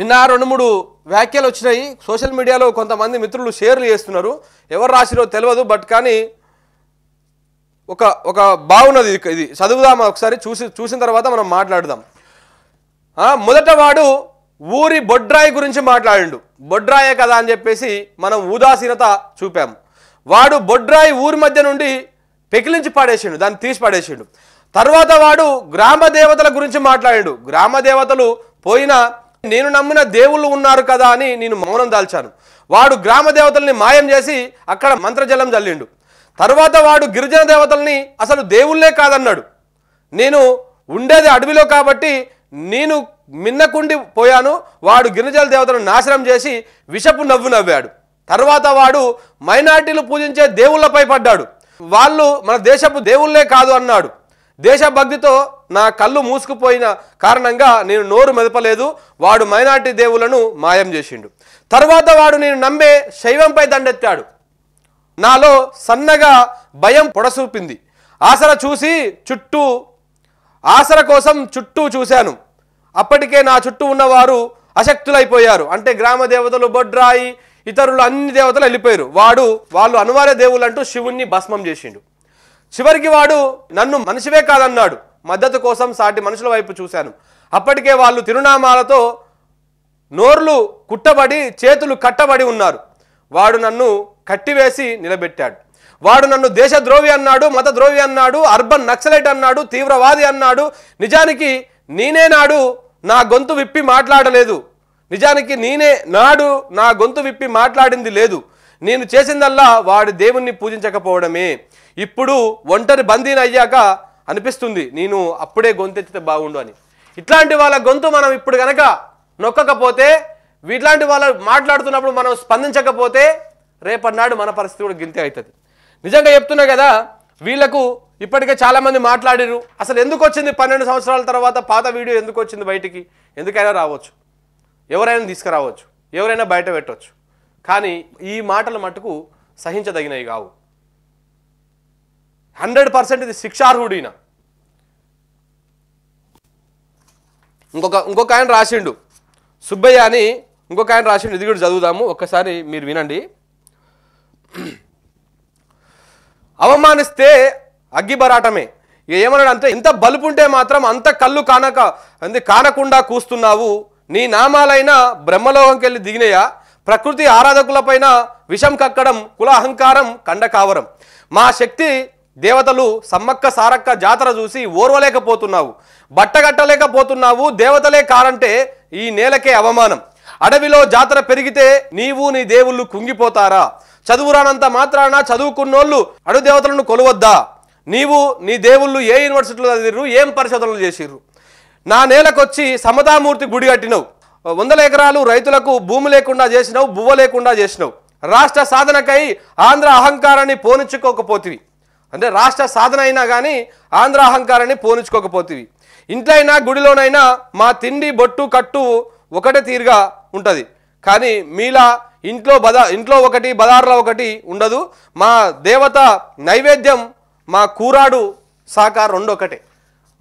నిన్న రెండు మూడు వ్యాఖ్యలు వచ్చినాయి సోషల్ మీడియాలో కొంతమంది మిత్రులు షేర్లు చేస్తున్నారు ఎవరు రాసిరో తెలియదు బట్ కానీ ఒక ఒక బాగున్నది ఇది చదువుదాం ఒకసారి చూసి చూసిన తర్వాత మనం మాట్లాడదాం మొదట వాడు ఊరి బొడ్రాయి గురించి మాట్లాడిండు బొడ్రాయే కదా అని చెప్పేసి మనం ఉదాసీనత చూపాము వాడు బొడ్రాయి ఊరి మధ్య నుండి పెకిలించి పాడేసిండు దాన్ని తీసి పాడేసిండు తర్వాత వాడు గ్రామ దేవతల గురించి మాట్లాడాడు గ్రామ దేవతలు పోయిన నేను నమ్మిన దేవుళ్ళు ఉన్నారు కదా అని నేను మౌనం దాల్చాను వాడు గ్రామ దేవతల్ని మాయం చేసి అక్కడ మంత్రజలం చల్లిండు తర్వాత వాడు గిరిజన దేవతల్ని అసలు దేవుళ్ళే కాదన్నాడు నేను ఉండేది అడవిలో కాబట్టి నేను మిన్నకుండి పోయాను వాడు గిరిజల దేవతలను నాశనం చేసి విషపు నవ్వు నవ్వాడు తర్వాత వాడు మైనార్టీలు పూజించే దేవుళ్ళపై పడ్డాడు వాళ్ళు మన దేశపు దేవుళ్ళే కాదు అన్నాడు దేశభక్తితో నా కళ్ళు మూసుకుపోయిన కారణంగా నేను నోరు మెదపలేదు వాడు మైనార్టీ దేవులను మాయం చేసిండు తర్వాత వాడు నేను నమ్మే శైవంపై దండెత్తాడు నాలో సన్నగా భయం పొడసూపింది ఆసర చూసి చుట్టూ ఆసర కోసం చుట్టూ చూశాను అప్పటికే నా చుట్టూ ఉన్నవారు అశక్తులైపోయారు అంటే గ్రామ దేవతలు బొడ్రాయి ఇతరులు అన్ని దేవతలు వెళ్ళిపోయారు వాడు వాళ్ళు అనివార్య దేవులంటూ శివుణ్ణి భస్మం చేసిండు చివరికి వాడు నన్ను మనిషివే కాదన్నాడు మద్దతు కోసం సాటి మనుషుల వైపు చూశాను అప్పటికే వాళ్ళు తిరునామాలతో నోర్లు కుట్టబడి చేతులు కట్టబడి ఉన్నారు వాడు నన్ను కట్టివేసి నిలబెట్టాడు వాడు నన్ను దేశద్రోహి అన్నాడు మతద్రోహి అన్నాడు అర్బన్ నక్సలైట్ అన్నాడు తీవ్రవాది అన్నాడు నిజానికి నేనే నాడు నా గొంతు విప్పి మాట్లాడలేదు నిజానికి నేనే నాడు నా గొంతు విప్పి మాట్లాడింది లేదు నేను చేసిందల్లా వాడు దేవుణ్ణి పూజించకపోవడమే ఇప్పుడు ఒంటరి బందీని అయ్యాక అనిపిస్తుంది నేను అప్పుడే గొంతెత్తితే బాగుండు అని ఇట్లాంటి వాళ్ళ గొంతు మనం ఇప్పుడు కనుక నొక్కకపోతే వీట్లాంటి వాళ్ళ మాట్లాడుతున్నప్పుడు మనం స్పందించకపోతే రేపన్నాడు మన పరిస్థితి కూడా గింతే అవుతుంది నిజంగా చెప్తున్నా కదా వీళ్లకు ఇప్పటికే చాలామంది మాట్లాడిరు అసలు ఎందుకు వచ్చింది పన్నెండు సంవత్సరాల తర్వాత పాత వీడియో ఎందుకు వచ్చింది బయటికి ఎందుకైనా రావచ్చు ఎవరైనా తీసుకురావచ్చు ఎవరైనా బయట పెట్టవచ్చు కానీ ఈ మాటలు మటుకు సహించదగినవి కావు హండ్రెడ్ పర్సెంట్ ఇది శిక్షార్హుడు ఈయన ఇంకొక ఇంకొక ఆయన రాసిండు సుబ్బయ్య అని ఇంకొక ఆయన రాసిండు ఇది కూడా చదువుదాము ఒక్కసారి మీరు వినండి అవమానిస్తే అగ్గిబరాటమే ఏమన్నాడు అంటే ఇంత బలుపు ఉంటే మాత్రం అంత కళ్ళు కానక అంది కానకుండా కూస్తున్నావు నీ నామాలైన బ్రహ్మలోకంకి వెళ్ళి దిగినయా ప్రకృతి ఆరాధకులపైన విషం కక్కడం కుల అహంకారం కండకావరం మా శక్తి దేవతలు సమ్మక్క సారక్క జాతర చూసి ఓర్వలేకపోతున్నావు బట్టగట్టలేకపోతున్నావు దేవతలే కారంటే ఈ నేలకే అవమానం అడవిలో జాతర పెరిగితే నీవు నీ దేవుళ్ళు కుంగిపోతారా చదువురానంత మాత్రాన చదువుకున్నోళ్ళు దేవతలను కొలువద్దా నీవు నీ దేవుళ్ళు ఏ యూనివర్సిటీలో చదివిర్రు ఏం పరిశోధనలు చేసిర్రు నా నేలకొచ్చి సమతామూర్తి గుడి కట్టినవు వందల ఎకరాలు రైతులకు భూమి లేకుండా చేసినావు బువ్వ లేకుండా చేసినావు రాష్ట్ర సాధనకై ఆంధ్ర అహంకారాన్ని పోనిచ్చుకోకపోతివి అంటే రాష్ట్ర సాధన అయినా కానీ ఆంధ్ర అహంకారాన్ని పోనించుకోకపోతేవి ఇంట్లో అయినా గుడిలోనైనా మా తిండి బొట్టు కట్టు ఒకటే తీరుగా ఉంటుంది కానీ మీలా ఇంట్లో బదా ఇంట్లో ఒకటి బదార్లో ఒకటి ఉండదు మా దేవత నైవేద్యం మా కూరాడు సాకార్ రెండు ఒకటే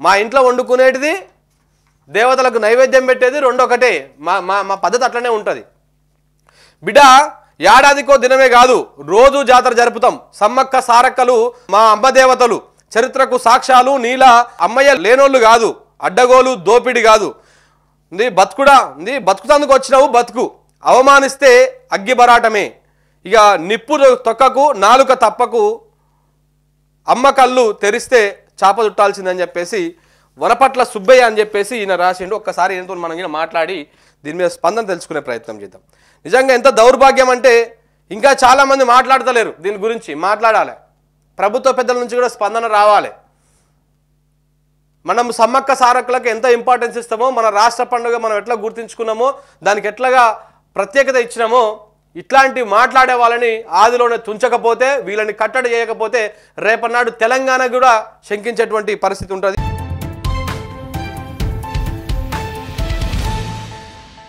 మా ఇంట్లో వండుకునేటిది దేవతలకు నైవేద్యం పెట్టేది రెండు ఒకటే మా మా మా పద్ధతి అట్లనే ఉంటుంది బిడ్డ ఏడాదికో దినమే కాదు రోజు జాతర జరుపుతాం సమ్మక్క సారక్కలు మా అమ్మ దేవతలు చరిత్రకు సాక్ష్యాలు నీల అమ్మయ్య లేనోళ్ళు కాదు అడ్డగోలు దోపిడి కాదు నీ బతుకుడా నీ బతుకుతందుకు వచ్చినావు బతుకు అవమానిస్తే అగ్గిబరాటమే ఇక నిప్పు తొక్కకు నాలుక తప్పకు అమ్మ కళ్ళు తెరిస్తే చాప చుట్టాల్సిందని చెప్పేసి వనపట్ల సుబ్బయ్య అని చెప్పేసి ఈయన రాసిండు ఒక్కసారి ఏంతో మనం మాట్లాడి దీని మీద స్పందన తెలుసుకునే ప్రయత్నం చేద్దాం నిజంగా ఎంత దౌర్భాగ్యం అంటే ఇంకా చాలామంది మాట్లాడతలేరు దీని గురించి మాట్లాడాలి ప్రభుత్వ పెద్దల నుంచి కూడా స్పందన రావాలి మనం సమ్మక్క సారకులకు ఎంత ఇంపార్టెన్స్ ఇస్తామో మన రాష్ట్ర పండుగ మనం ఎట్లా గుర్తించుకున్నామో దానికి ఎట్లాగా ప్రత్యేకత ఇచ్చినామో ఇట్లాంటివి మాట్లాడే వాళ్ళని ఆదిలోనే తుంచకపోతే వీళ్ళని కట్టడి చేయకపోతే రేపన్నాడు తెలంగాణ కూడా శంకించేటువంటి పరిస్థితి ఉంటుంది